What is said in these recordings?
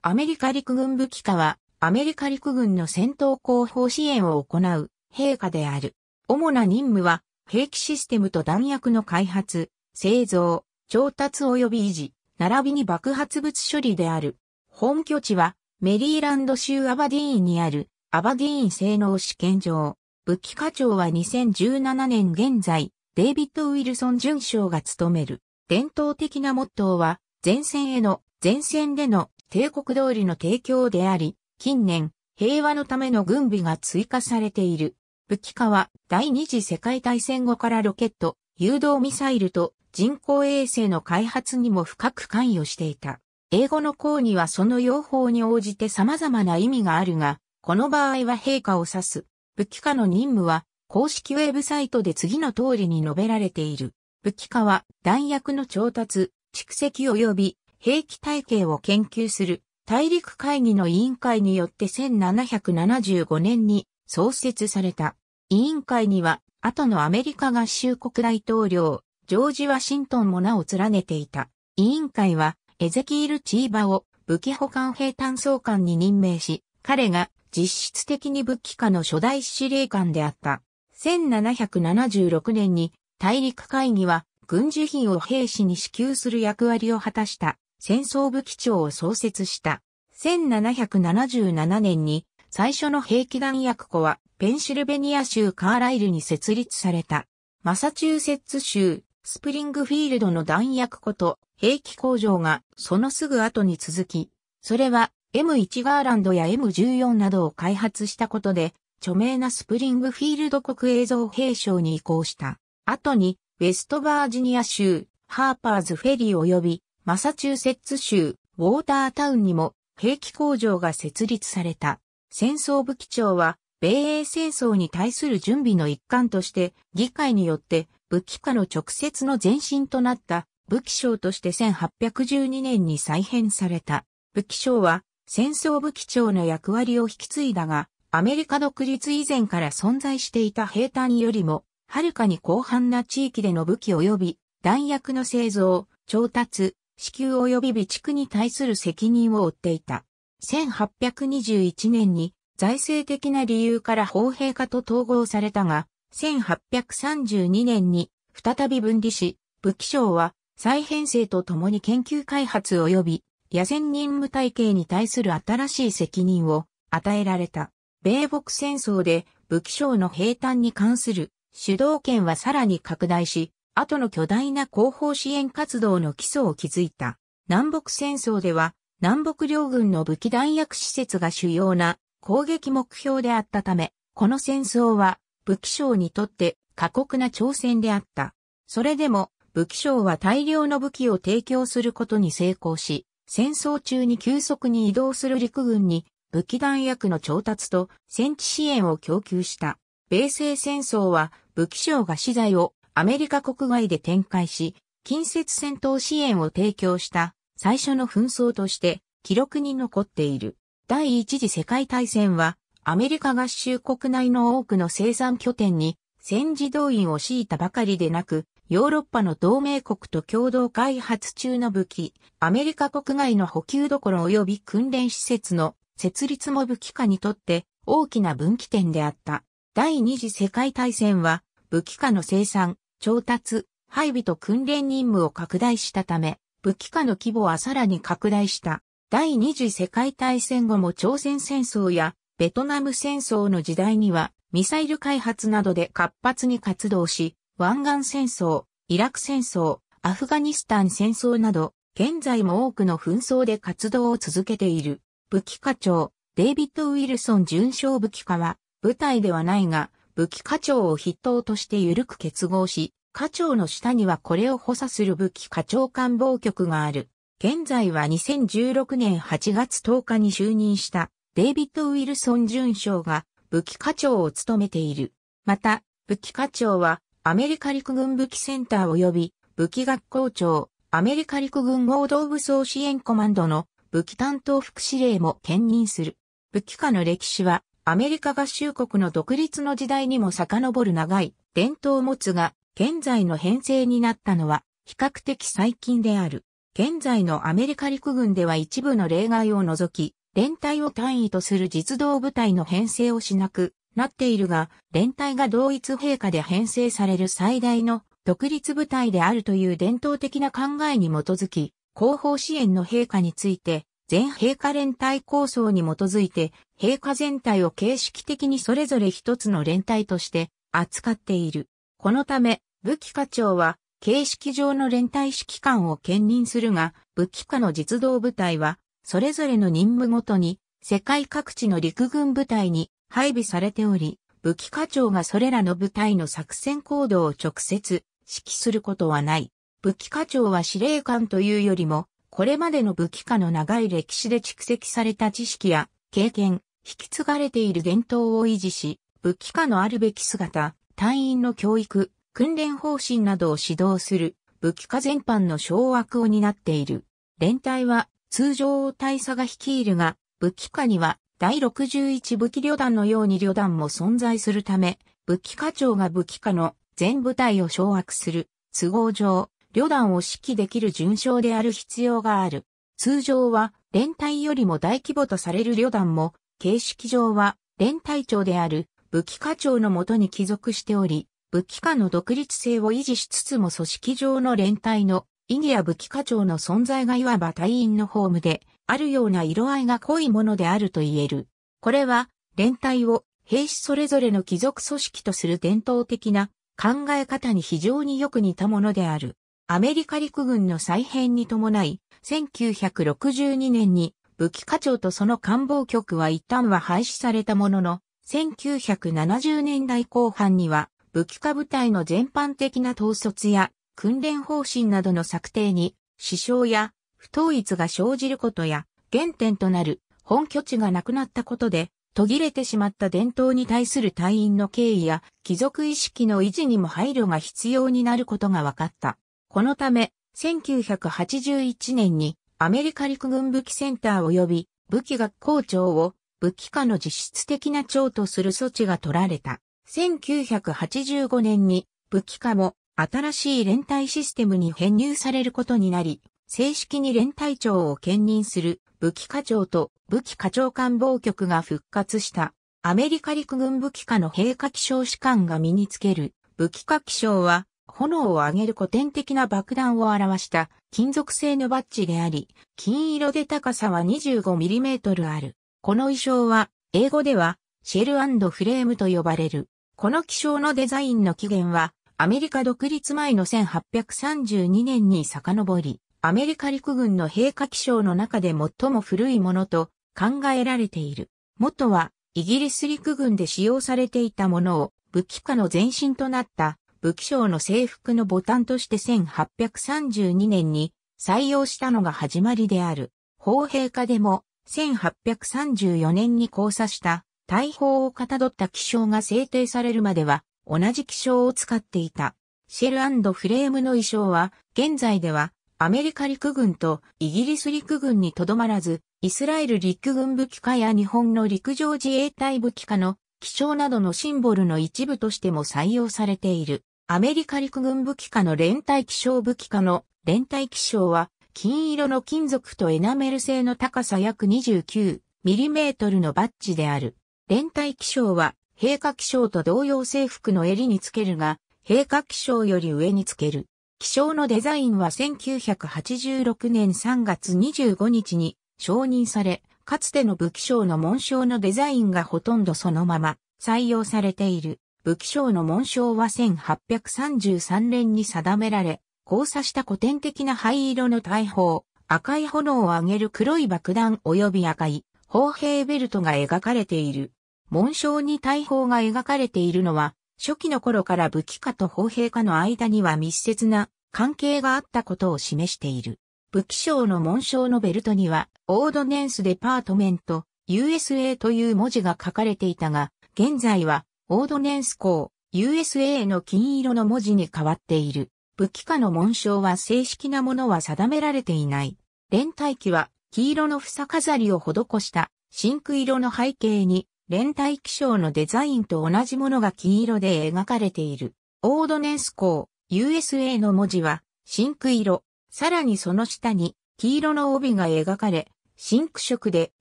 アメリカ陸軍武器課は、アメリカ陸軍の戦闘後方支援を行う、陛下である。主な任務は、兵器システムと弾薬の開発、製造、調達及び維持、並びに爆発物処理である。本拠地は、メリーランド州アバディーンにある、アバディーン性能試験場。武器課長は2017年現在、デイビッド・ウィルソン准将が務める。伝統的なモットーは、前線への、前線での帝国通りの提供であり、近年、平和のための軍備が追加されている。武器化は第二次世界大戦後からロケット、誘導ミサイルと人工衛星の開発にも深く関与していた。英語の項にはその用法に応じて様々な意味があるが、この場合は陛下を指す。武器化の任務は公式ウェブサイトで次の通りに述べられている。武器化は弾薬の調達、蓄積及び兵器体系を研究する大陸会議の委員会によって1775年に創設された。委員会には、後のアメリカ合衆国大統領、ジョージ・ワシントンも名を連ねていた。委員会は、エゼキール・チーバを武器保管兵探総官に任命し、彼が実質的に武器下の初代司令官であった。1776年に大陸会議は軍需品を兵士に支給する役割を果たした。戦争部器庁を創設した。1777年に最初の兵器弾薬庫はペンシルベニア州カーライルに設立された。マサチューセッツ州スプリングフィールドの弾薬庫と兵器工場がそのすぐ後に続き、それは M1 ガーランドや M14 などを開発したことで、著名なスプリングフィールド国映像兵省に移行した。後に、ウェストバージニア州、ハーパーズフェリー及びマサチューセッツ州、ウォータータウンにも兵器工場が設立された。戦争武器長は、米英戦争に対する準備の一環として、議会によって武器化の直接の前身となった武器省として1812年に再編された。武器省は戦争武器長の役割を引き継いだが、アメリカ独立以前から存在していた兵隊よりも、はるかに広範な地域での武器及び弾薬の製造、調達、支給及び備蓄に対する責任を負っていた。1821年に財政的な理由から法陛下と統合されたが、1832年に再び分離し、武器省は再編成とともに研究開発及び野戦任務体系に対する新しい責任を与えられた。米北戦争で武器省の平坦に関する主導権はさらに拡大し、後の巨大な後方支援活動の基礎を築いた。南北戦争では、南北両軍の武器弾薬施設が主要な攻撃目標であったため、この戦争は武器商にとって過酷な挑戦であった。それでも武器商は大量の武器を提供することに成功し、戦争中に急速に移動する陸軍に武器弾薬の調達と戦地支援を供給した。米西戦争は武器商が資材をアメリカ国外で展開し、近接戦闘支援を提供した最初の紛争として記録に残っている。第一次世界大戦はアメリカ合衆国内の多くの生産拠点に戦時動員を敷いたばかりでなく、ヨーロッパの同盟国と共同開発中の武器、アメリカ国外の補給どころ及び訓練施設の設立も武器化にとって大きな分岐点であった。第二次世界大戦は武器化の生産、調達、配備と訓練任務を拡大したため、武器化の規模はさらに拡大した。第二次世界大戦後も朝鮮戦争やベトナム戦争の時代にはミサイル開発などで活発に活動し、湾岸戦争、イラク戦争、アフガニスタン戦争など、現在も多くの紛争で活動を続けている。武器課長、デイビッド・ウィルソン准将武器課は、部隊ではないが、武器課長を筆頭として緩く結合し、課長の下にはこれを補佐する武器課長官房局がある。現在は2016年8月10日に就任したデイビッド・ウィルソン准将が武器課長を務めている。また、武器課長はアメリカ陸軍武器センター及び武器学校長、アメリカ陸軍合同武装支援コマンドの武器担当副司令も兼任する。武器課の歴史はアメリカ合衆国の独立の時代にも遡る長い伝統を持つが、現在の編成になったのは比較的最近である。現在のアメリカ陸軍では一部の例外を除き、連隊を単位とする実動部隊の編成をしなくなっているが、連隊が同一陛下で編成される最大の独立部隊であるという伝統的な考えに基づき、後方支援の陛下について、全陛下連帯構想に基づいて、陛下全体を形式的にそれぞれ一つの連帯として扱っている。このため、武器課長は、形式上の連帯指揮官を兼任するが、武器課の実動部隊は、それぞれの任務ごとに、世界各地の陸軍部隊に配備されており、武器課長がそれらの部隊の作戦行動を直接指揮することはない。武器課長は司令官というよりも、これまでの武器化の長い歴史で蓄積された知識や経験、引き継がれている伝統を維持し、武器化のあるべき姿、隊員の教育、訓練方針などを指導する武器化全般の掌握を担っている。連隊は通常大佐が率いるが、武器化には第61武器旅団のように旅団も存在するため、武器課長が武器化の全部隊を掌握する都合上、旅団を指揮できる順将である必要がある。通常は、連隊よりも大規模とされる旅団も、形式上は、連隊長である武器課長のもとに帰属しており、武器課の独立性を維持しつつも組織上の連隊の意義や武器課長の存在がいわば隊員のホームで、あるような色合いが濃いものであると言える。これは、連隊を兵士それぞれの貴族組織とする伝統的な考え方に非常によく似たものである。アメリカ陸軍の再編に伴い、1962年に武器課長とその官房局は一旦は廃止されたものの、1970年代後半には武器化部隊の全般的な統率や訓練方針などの策定に支障や不統一が生じることや原点となる本拠地がなくなったことで途切れてしまった伝統に対する隊員の敬意や貴族意識の維持にも配慮が必要になることが分かった。このため、1981年にアメリカ陸軍武器センター及び武器学校長を武器科の実質的な長とする措置が取られた。1985年に武器科も新しい連帯システムに編入されることになり、正式に連隊長を兼任する武器課長と武器課長官房局が復活したアメリカ陸軍武器科の閉科気象士官が身につける武器科気象は炎を上げる古典的な爆弾を表した金属製のバッジであり、金色で高さは 25mm ある。この衣装は、英語では、シェルフレームと呼ばれる。この気象のデザインの起源は、アメリカ独立前の1832年に遡り、アメリカ陸軍の陛下気象の中で最も古いものと考えられている。元は、イギリス陸軍で使用されていたものを、武器下の前身となった武器商の制服のボタンとして1832年に採用したのが始まりである。砲兵家でも1834年に交差した大砲をかたどった気象が制定されるまでは同じ気象を使っていた。シェルフレームの衣装は現在ではアメリカ陸軍とイギリス陸軍にとどまらず、イスラエル陸軍武器化や日本の陸上自衛隊武器化の気象などのシンボルの一部としても採用されている。アメリカ陸軍武器課の連帯気象武器課の連帯気象は、金色の金属とエナメル製の高さ約 29mm のバッジである。連帯気象は、陛下気象と同様制服の襟につけるが、陛下気象より上につける。気象のデザインは1986年3月25日に承認され、かつての武器商の紋章のデザインがほとんどそのまま採用されている。武器商の紋章は1833年に定められ、交差した古典的な灰色の大砲、赤い炎を上げる黒い爆弾及び赤い砲兵ベルトが描かれている。紋章に大砲が描かれているのは、初期の頃から武器家と砲兵家の間には密接な関係があったことを示している。武器商の紋章のベルトには、オードネンスデパートメント、USA という文字が書かれていたが、現在はオードネンス港、USA の金色の文字に変わっている。武器下の紋章は正式なものは定められていない。連帯機は黄色の房飾りを施した真ク色の背景に連帯気章のデザインと同じものが金色で描かれている。オードネンス港 USA の文字は真ク色、さらにその下に黄色の帯が描かれ、真ク色で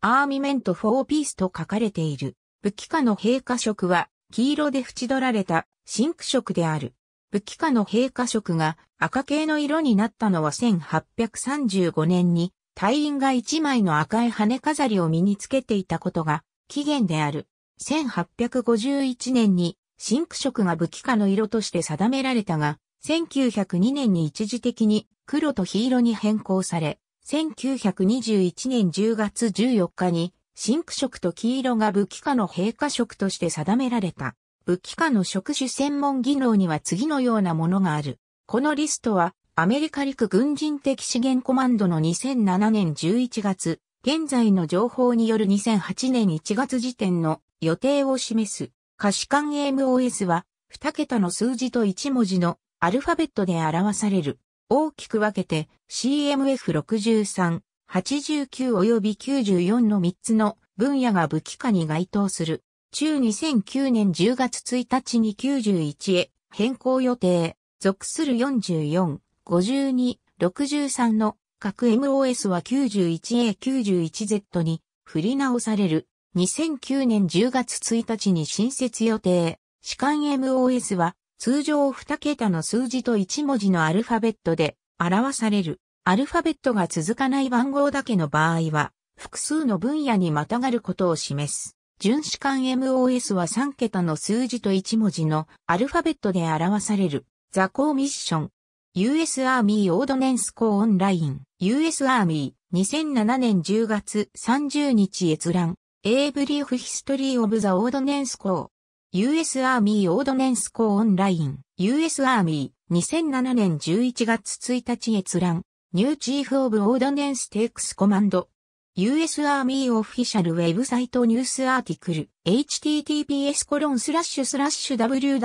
アーミメント4ピースと書かれている。武器下の陛下色は黄色で縁取られた真紅色である。武器化の陛下色が赤系の色になったのは1835年に隊員が一枚の赤い羽飾りを身につけていたことが起源である。1851年に真紅色が武器化の色として定められたが、1902年に一時的に黒と黄色に変更され、1921年10月14日にン紅色と黄色が武器科の陛下色として定められた。武器科の職種専門技能には次のようなものがある。このリストは、アメリカ陸軍人的資源コマンドの2007年11月、現在の情報による2008年1月時点の予定を示す。可視間 MOS は、2桁の数字と1文字のアルファベットで表される。大きく分けて CMF63、89及び94の3つの分野が武器化に該当する。中2009年10月1日に91へ変更予定。属する44、52、63の各 MOS は 91A91Z に振り直される。2009年10月1日に新設予定。士官 MOS は通常2桁の数字と1文字のアルファベットで表される。アルファベットが続かない番号だけの場合は、複数の分野にまたがることを示す。巡視艦 MOS は3桁の数字と1文字のアルファベットで表される。ザコーミッション。US アーミーオードネンスコーオンライン。US Army 2007年10月30日閲覧。A Brief History of the Ordnance Corps。US アーミーオードネンスコーオンライン。US Army 2007年11月1日閲覧。ニューチーフ・オブ・オード・ネンス・テックス・コマンド。US Army Official Website News a r t i c https コロンスラッシュスラッシュ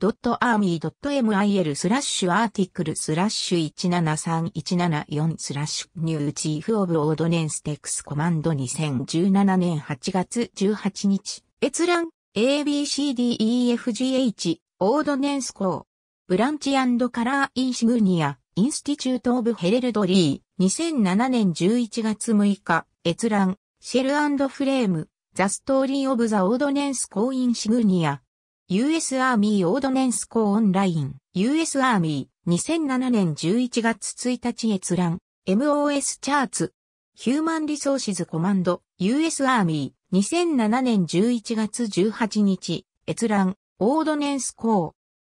www.army.mil スラッシュアーティクルスラッシュ173174スラッシュニューチーフオブオードネンステックスコマンド2017年8月18日閲覧 ABCDEFGH オードネンスコーブランチカラーインシグニアインスティチュート・オブ・ヘレルドリー、2007年11月6日、閲覧、シェルフレーム、ザ・ストーリー・オブ・ザ・オードネンス・コー・イン・シグニア、US アーミー・オードネンス・コー・オンライン、US アーミー、2007年11月1日閲覧、MOS チャーツ、ヒューマン・リソーシズ・コマンド、US アーミー、2007年11月18日、閲覧、オードネンス・コ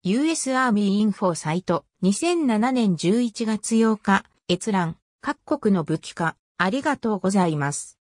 ー、US アーミー・インフォサイト、2007年11月8日、閲覧、各国の武器化、ありがとうございます。